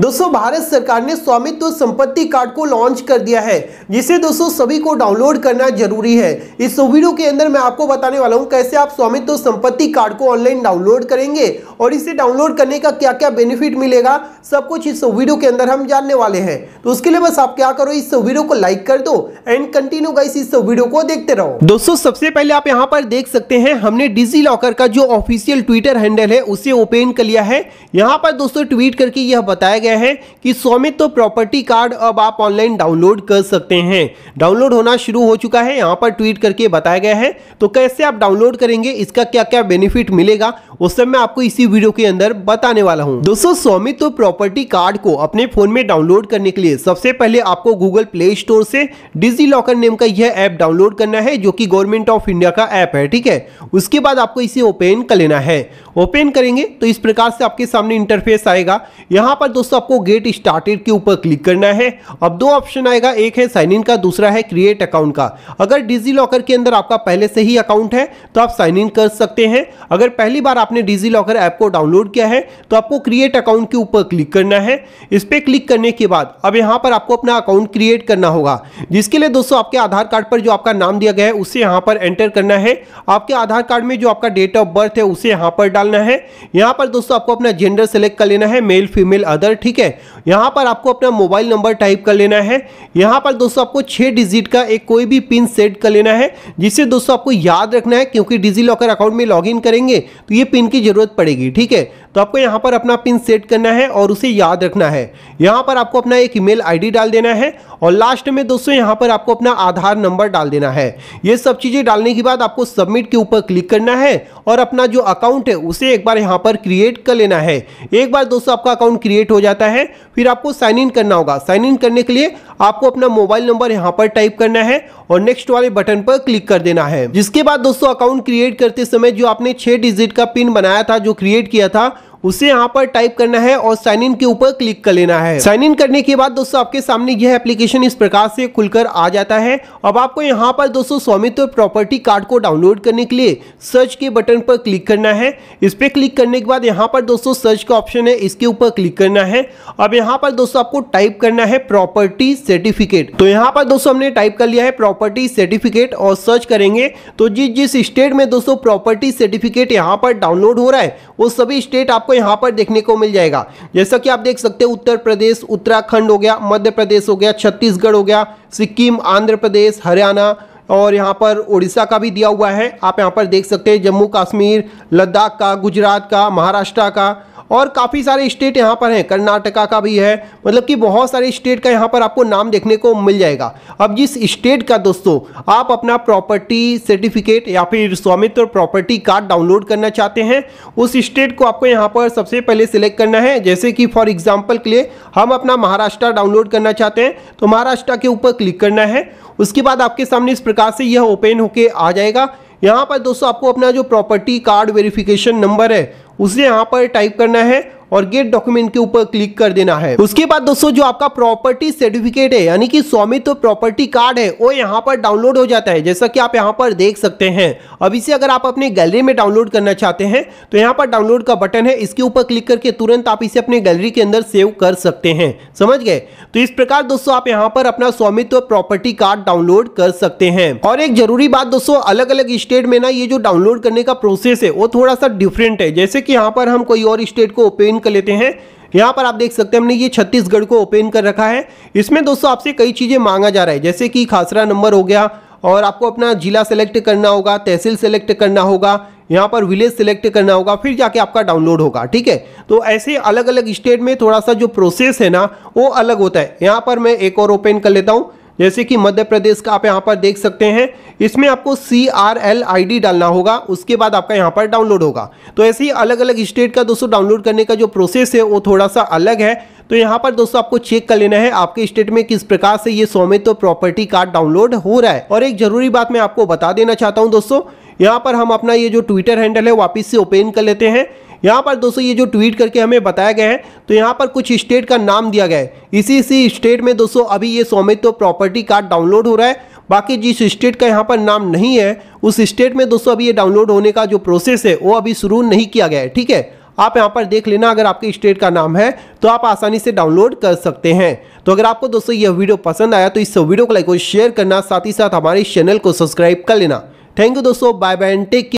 दोस्तों भारत सरकार ने स्वामित्व संपत्ति कार्ड को लॉन्च कर दिया है जिसे दोस्तों सभी को डाउनलोड करना जरूरी है इस वीडियो के अंदर मैं आपको बताने वाला हूं कैसे आप स्वामित्व संपत्ति कार्ड को ऑनलाइन डाउनलोड करेंगे और इसे डाउनलोड करने का क्या क्या बेनिफिट मिलेगा सब कुछ इस वीडियो के अंदर हम जानने वाले हैं तो उसके लिए बस आप क्या करो इस वीडियो को लाइक कर दो एंड कंटिन्यू गाइस इस वीडियो को देखते रहो दोस्तों सबसे पहले आप यहाँ पर देख सकते हैं हमने डिजी लॉकर का जो ऑफिशियल ट्विटर हैंडल है उसे ओपन कर लिया है यहाँ पर दोस्तों ट्वीट करके यह बताया गया है कि स्वामित्व तो प्रॉपर्टी कार्ड अब आप ऑनलाइन डाउनलोड कर सकते हैं डाउनलोड होना शुरू हो चुका है यहाँ पर ट्वीट करके बताया गया है तो कैसे आप डाउनलोड करेंगे इसका क्या क्या बेनिफिट मिलेगा उस समय मैं आपको इसी वीडियो के अंदर बताने वाला हूँ दोस्तों स्वामित्व तो प्रॉपर्टी कार्ड को अपने फोन में डाउनलोड करने के लिए सबसे पहले आपको गूगल प्ले स्टोर से डिजी लॉकर नेम का यह ऐप डाउनलोड करना है जो की गवर्नमेंट ऑफ इंडिया का ऐप है ठीक है उसके बाद आपको इसे ओपन कर लेना है ओपन करेंगे तो इस प्रकार से आपके सामने इंटरफेस आएगा यहाँ पर दोस्तों दोस्तों आपको गेट स्टार्टेड के ऊपर क्लिक करना है अब दो ऑप्शन आएगा एक है साइन इन का दूसरा है क्रिएट अकाउंट का अगर डिजी लॉकर के अंदर आपका पहले से ही अकाउंट है तो आप साइन इन कर सकते हैं अगर पहली बार आपने डिजी लॉकर ऐप को डाउनलोड किया है तो आपको क्रिएट अकाउंट के ऊपर क्लिक करना है इस पर क्लिक करने के बाद अब यहाँ पर आपको अपना अकाउंट क्रिएट करना होगा जिसके लिए दोस्तों आपके आधार कार्ड पर जो आपका नाम दिया गया है उसे यहाँ पर एंटर करना है आपके आधार कार्ड में जो आपका डेट ऑफ बर्थ है उसे यहाँ पर डालना है यहाँ पर दोस्तों आपको अपना जेंडर सेलेक्ट कर लेना है मेल फीमेल अदर ठीक है यहाँ पर आपको अपना मोबाइल नंबर टाइप कर लेना है यहाँ पर दोस्तों आपको छः डिजिट का एक कोई भी पिन सेट कर लेना है जिसे दोस्तों आपको याद रखना है क्योंकि डिजी लॉकर अकाउंट में लॉग करेंगे तो ये पिन की ज़रूरत पड़ेगी ठीक है तो आपको यहाँ पर अपना पिन सेट करना है और उसे याद रखना है यहाँ पर आपको अपना एक ईमेल आईडी डाल देना है और लास्ट में दोस्तों यहाँ पर आपको अपना आधार नंबर डाल देना है ये सब चीज़ें डालने के बाद आपको सबमिट के ऊपर क्लिक करना है और अपना जो अकाउंट है उसे एक बार यहाँ पर क्रिएट कर लेना है एक बार दोस्तों आपका अकाउंट क्रिएट हो जाता जाता है फिर आपको साइन इन करना होगा साइन इन करने के लिए आपको अपना मोबाइल नंबर यहाँ पर टाइप करना है और नेक्स्ट वाले बटन पर क्लिक कर देना है जिसके बाद दोस्तों अकाउंट क्रिएट करते समय जो आपने छह डिजिट का पिन बनाया था जो क्रिएट किया था उसे यहाँ पर टाइप करना है और साइन इन के ऊपर क्लिक कर लेना है साइन इन करने के बाद दोस्तों आपके सामने यह एप्लीकेशन इस प्रकार से खुलकर आ जाता है अब आपको यहाँ पर दोस्तों स्वामित्व प्रॉपर्टी कार्ड को डाउनलोड करने के लिए सर्च के बटन पर क्लिक करना है इस पर क्लिक करने के बाद यहाँ पर दोस्तों सर्च का ऑप्शन है इसके ऊपर क्लिक करना है अब यहाँ पर दोस्तों आपको टाइप करना है प्रॉपर्टी सर्टिफिकेट तो यहाँ पर दोस्तों हमने टाइप कर लिया है प्रॉपर्टी सर्टिफिकेट और सर्च करेंगे तो जिस जिस स्टेट में दोस्तों प्रॉपर्टी सर्टिफिकेट यहाँ पर डाउनलोड हो रहा है वो सभी स्टेट आपको यहाँ पर देखने को मिल जाएगा जैसा कि आप देख सकते हैं उत्तर प्रदेश उत्तराखंड हो गया मध्य प्रदेश हो गया छत्तीसगढ़ हो गया सिक्किम आंध्र प्रदेश हरियाणा और यहाँ पर उड़ीसा का भी दिया हुआ है आप यहाँ पर देख सकते हैं जम्मू कश्मीर लद्दाख का गुजरात का महाराष्ट्र का और काफ़ी सारे स्टेट यहाँ पर हैं कर्नाटका का भी है मतलब कि बहुत सारे स्टेट का यहाँ पर आपको नाम देखने को मिल जाएगा अब जिस स्टेट का दोस्तों आप अपना प्रॉपर्टी सर्टिफिकेट या फिर स्वामित्व प्रॉपर्टी कार्ड डाउनलोड करना चाहते हैं उस स्टेट को आपको यहाँ पर सबसे पहले सिलेक्ट करना है जैसे कि फॉर एग्जाम्पल के लिए हम अपना महाराष्ट्र डाउनलोड करना चाहते हैं तो महाराष्ट्र के ऊपर क्लिक करना है उसके बाद आपके सामने इस प्रकार से यह ओपन होके आ जाएगा यहाँ पर दोस्तों आपको अपना जो प्रॉपर्टी कार्ड वेरिफिकेशन नंबर है उसे यहाँ पर टाइप करना है और गेट डॉक्यूमेंट के ऊपर क्लिक कर देना है उसके बाद दोस्तों जो आपका प्रॉपर्टी सर्टिफिकेट है यानी कि स्वामित्व प्रॉपर्टी कार्ड है वो यहाँ पर डाउनलोड हो जाता है जैसा कि आप यहाँ पर देख सकते हैं अब इसे अगर आप अपने गैलरी में डाउनलोड करना चाहते हैं तो यहाँ पर डाउनलोड का बटन है इसके ऊपर क्लिक करके तुरंत आप इसे अपने गैलरी के अंदर सेव कर सकते हैं समझ गए तो इस प्रकार दोस्तों आप यहाँ पर अपना स्वामित्व प्रॉपर्टी कार्ड डाउनलोड कर सकते हैं और एक जरूरी बात दोस्तों अलग अलग स्टेट में ना ये जो डाउनलोड करने का प्रोसेस है वो थोड़ा सा डिफरेंट है जैसे कि यहाँ पर हम कोई और स्टेट को ओपन कर लेते हैं यहाँ पर आप देख सकते हैं हमने ये छत्तीसगढ़ को ओपन कर रखा है इसमें दोस्तों आपसे कई चीज़ें मांगा जा रहा है जैसे कि खासरा नंबर हो गया और आपको अपना जिला सेलेक्ट करना होगा तहसील सेलेक्ट करना होगा यहाँ पर विलेज सेलेक्ट करना होगा फिर जाके आपका डाउनलोड होगा ठीक है तो ऐसे अलग अलग स्टेट में थोड़ा सा जो प्रोसेस है ना वो अलग होता है यहाँ पर मैं एक और ओपन कर लेता हूँ जैसे कि मध्य प्रदेश का आप यहाँ पर देख सकते हैं इसमें आपको C R L I D डालना होगा उसके बाद आपका यहाँ पर डाउनलोड होगा तो ऐसे ही अलग अलग स्टेट का दोस्तों डाउनलोड करने का जो प्रोसेस है वो थोड़ा सा अलग है तो यहाँ पर दोस्तों आपको चेक कर लेना है आपके स्टेट में किस प्रकार से ये स्वामित्व प्रॉपर्टी कार्ड डाउनलोड हो रहा है और एक जरूरी बात मैं आपको बता देना चाहता हूँ दोस्तों यहाँ पर हम अपना ये जो ट्विटर हैंडल है वापिस से ओपन कर लेते हैं यहाँ पर दोस्तों ये जो ट्वीट करके हमें बताया गया है तो यहाँ पर कुछ स्टेट का नाम दिया गया है इसी इसी स्टेट में दोस्तों अभी ये स्वामित्व प्रॉपर्टी कार्ड डाउनलोड हो रहा है बाकी जिस स्टेट का यहाँ पर नाम नहीं है उस स्टेट में दोस्तों अभी ये डाउनलोड होने का जो प्रोसेस है वो अभी शुरू नहीं किया गया है ठीक है आप यहाँ पर देख लेना अगर आपके स्टेट का नाम है तो आप आसानी से डाउनलोड कर सकते हैं तो अगर आपको दोस्तों यह वीडियो पसंद आया तो इस वीडियो को लाइक और शेयर करना साथ ही साथ हमारे चैनल को सब्सक्राइब कर लेना थैंक यू दोस्तों बाय बाय टेक